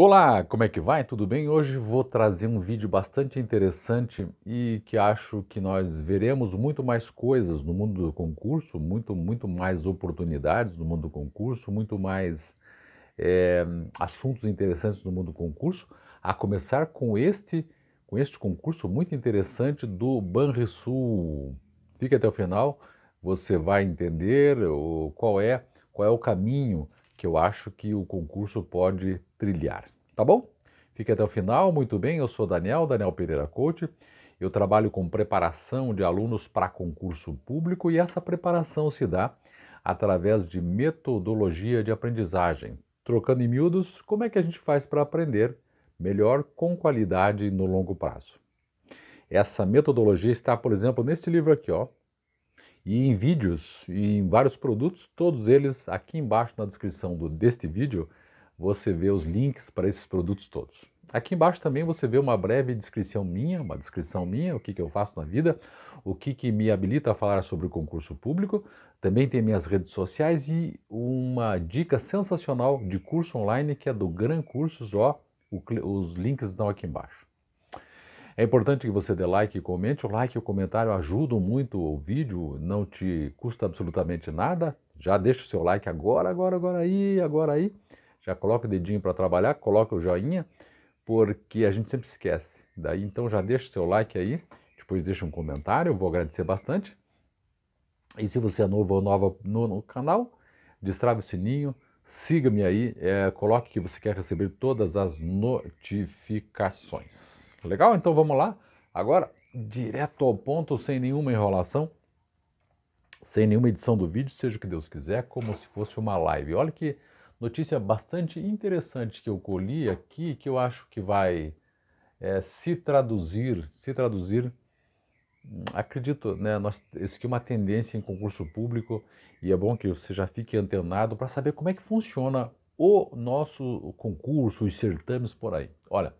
Olá, como é que vai? Tudo bem? Hoje vou trazer um vídeo bastante interessante e que acho que nós veremos muito mais coisas no mundo do concurso, muito, muito mais oportunidades no mundo do concurso, muito mais é, assuntos interessantes no mundo do concurso, a começar com este, com este concurso muito interessante do Banrisul. Fique até o final, você vai entender o, qual é, qual é o caminho que eu acho que o concurso pode trilhar, tá bom? Fique até o final, muito bem. Eu sou Daniel, Daniel Pereira Coach. Eu trabalho com preparação de alunos para concurso público e essa preparação se dá através de metodologia de aprendizagem. Trocando em miúdos, como é que a gente faz para aprender melhor com qualidade no longo prazo? Essa metodologia está, por exemplo, neste livro aqui, ó, e em vídeos e em vários produtos, todos eles aqui embaixo na descrição do, deste vídeo, você vê os links para esses produtos todos. Aqui embaixo também você vê uma breve descrição minha, uma descrição minha, o que, que eu faço na vida, o que, que me habilita a falar sobre o concurso público, também tem minhas redes sociais e uma dica sensacional de curso online que é do Gran Cursos, ó, os links estão aqui embaixo. É importante que você dê like e comente. O like e o comentário ajudam muito o vídeo, não te custa absolutamente nada. Já deixa o seu like agora, agora, agora aí, agora aí. Já coloca o dedinho para trabalhar, coloca o joinha, porque a gente sempre esquece. Daí então já deixa o seu like aí, depois deixa um comentário, eu vou agradecer bastante. E se você é novo ou nova no, no canal, destrave o sininho, siga-me aí, é, coloque que você quer receber todas as notificações. Legal? Então vamos lá. Agora, direto ao ponto, sem nenhuma enrolação, sem nenhuma edição do vídeo, seja o que Deus quiser, como se fosse uma live. Olha que notícia bastante interessante que eu colhi aqui, que eu acho que vai é, se traduzir, se traduzir, hum, acredito, né, nós, isso aqui é uma tendência em concurso público e é bom que você já fique antenado para saber como é que funciona o nosso concurso, os certames por aí. Olha,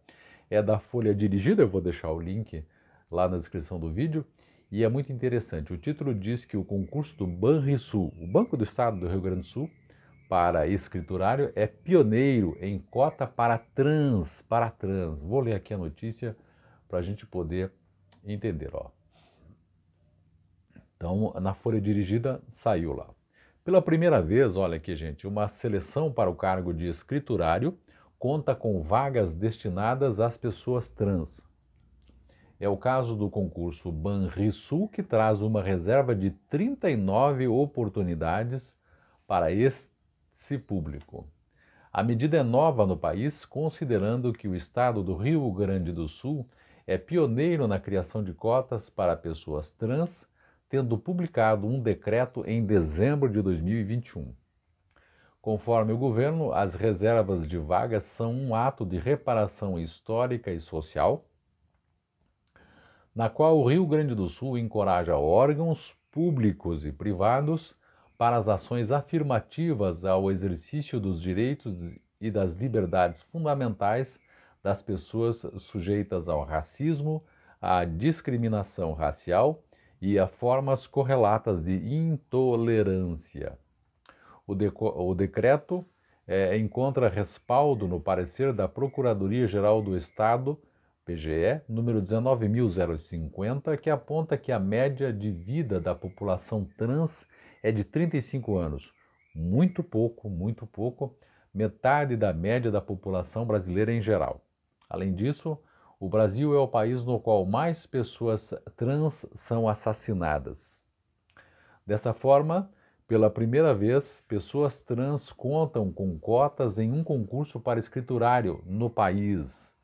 é da Folha Dirigida, eu vou deixar o link lá na descrição do vídeo, e é muito interessante. O título diz que o concurso do Banrisul, o Banco do Estado do Rio Grande do Sul, para escriturário é pioneiro em cota para trans, para trans. Vou ler aqui a notícia para a gente poder entender, ó. Então, na folha dirigida saiu lá. Pela primeira vez, olha aqui, gente, uma seleção para o cargo de escriturário conta com vagas destinadas às pessoas trans. É o caso do concurso Banrisul, que traz uma reserva de 39 oportunidades para esse público. A medida é nova no país, considerando que o estado do Rio Grande do Sul é pioneiro na criação de cotas para pessoas trans, tendo publicado um decreto em dezembro de 2021. Conforme o governo, as reservas de vagas são um ato de reparação histórica e social, na qual o Rio Grande do Sul encoraja órgãos públicos e privados para as ações afirmativas ao exercício dos direitos e das liberdades fundamentais das pessoas sujeitas ao racismo, à discriminação racial e a formas correlatas de intolerância o, o decreto é, encontra respaldo no parecer da Procuradoria-Geral do Estado, PGE, número 19.050, que aponta que a média de vida da população trans é de 35 anos. Muito pouco, muito pouco, metade da média da população brasileira em geral. Além disso, o Brasil é o país no qual mais pessoas trans são assassinadas. Dessa forma, pela primeira vez, pessoas trans contam com cotas em um concurso para escriturário no país.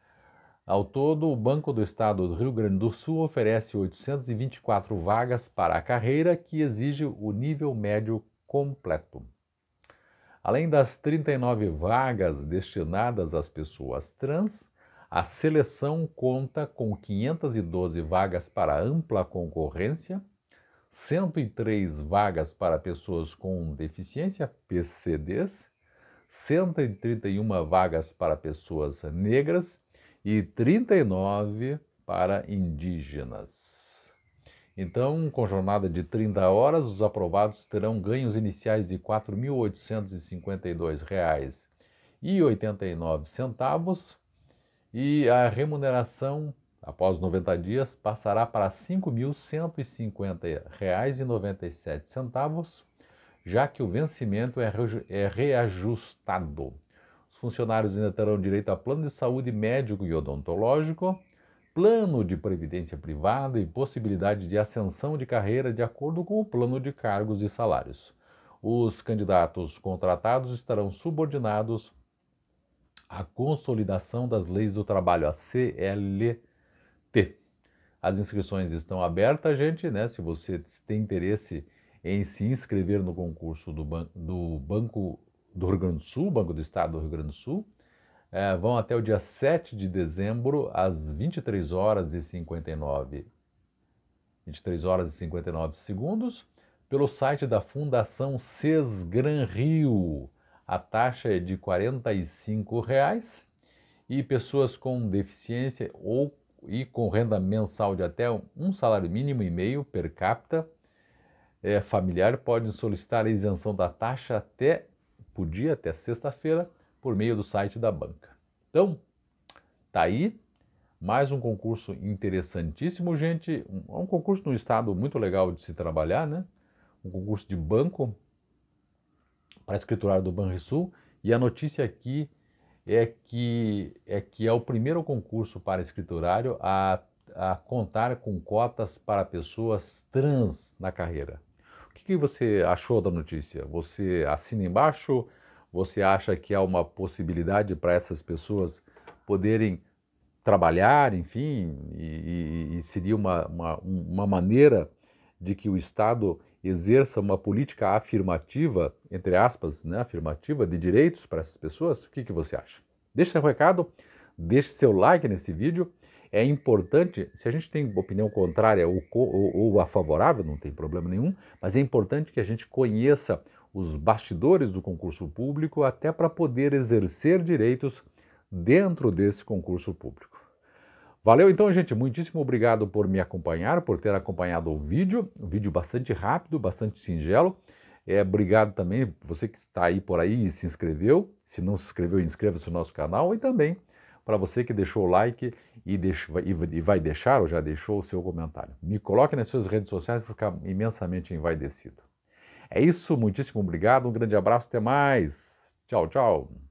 Ao todo, o Banco do Estado do Rio Grande do Sul oferece 824 vagas para a carreira que exige o nível médio completo. Além das 39 vagas destinadas às pessoas trans, a seleção conta com 512 vagas para ampla concorrência 103 vagas para pessoas com deficiência, PCDs, 131 vagas para pessoas negras e 39 para indígenas. Então, com jornada de 30 horas, os aprovados terão ganhos iniciais de R$ 4.852,89 e a remuneração após 90 dias, passará para R$ 5.150,97, já que o vencimento é, é reajustado. Os funcionários ainda terão direito a plano de saúde médico e odontológico, plano de previdência privada e possibilidade de ascensão de carreira de acordo com o plano de cargos e salários. Os candidatos contratados estarão subordinados à consolidação das leis do trabalho, a CLT T. As inscrições estão abertas, gente, né? Se você tem interesse em se inscrever no concurso do, ban do Banco do Rio Grande do Sul, Banco do Estado do Rio Grande do Sul, é, vão até o dia 7 de dezembro, às 23 horas e 59 23 horas e 59 segundos, pelo site da Fundação Sesgran Rio. A taxa é de R$ reais e pessoas com deficiência ou e com renda mensal de até um salário mínimo e meio per capita é, familiar podem solicitar a isenção da taxa até por dia, até sexta-feira, por meio do site da banca. Então, tá aí mais um concurso interessantíssimo, gente. Um, é um concurso no estado muito legal de se trabalhar, né? Um concurso de banco para escriturário do Banrisul. E a notícia aqui é que é, que é o primeiro concurso para escriturário a, a contar com cotas para pessoas trans na carreira. O que, que você achou da notícia? Você assina embaixo? Você acha que há uma possibilidade para essas pessoas poderem trabalhar, enfim, e, e, e seria uma, uma, uma maneira de que o Estado exerça uma política afirmativa, entre aspas, né, afirmativa de direitos para essas pessoas? O que, que você acha? Deixe seu recado, deixe seu like nesse vídeo. É importante, se a gente tem opinião contrária ou, ou, ou a favorável, não tem problema nenhum, mas é importante que a gente conheça os bastidores do concurso público até para poder exercer direitos dentro desse concurso público. Valeu então, gente. Muitíssimo obrigado por me acompanhar, por ter acompanhado o vídeo. Um vídeo bastante rápido, bastante singelo. É, obrigado também você que está aí por aí e se inscreveu. Se não se inscreveu, inscreva-se no nosso canal. E também para você que deixou o like e, e vai deixar ou já deixou o seu comentário. Me coloque nas suas redes sociais, vou ficar imensamente envaidecido. É isso, muitíssimo obrigado, um grande abraço, até mais. Tchau, tchau.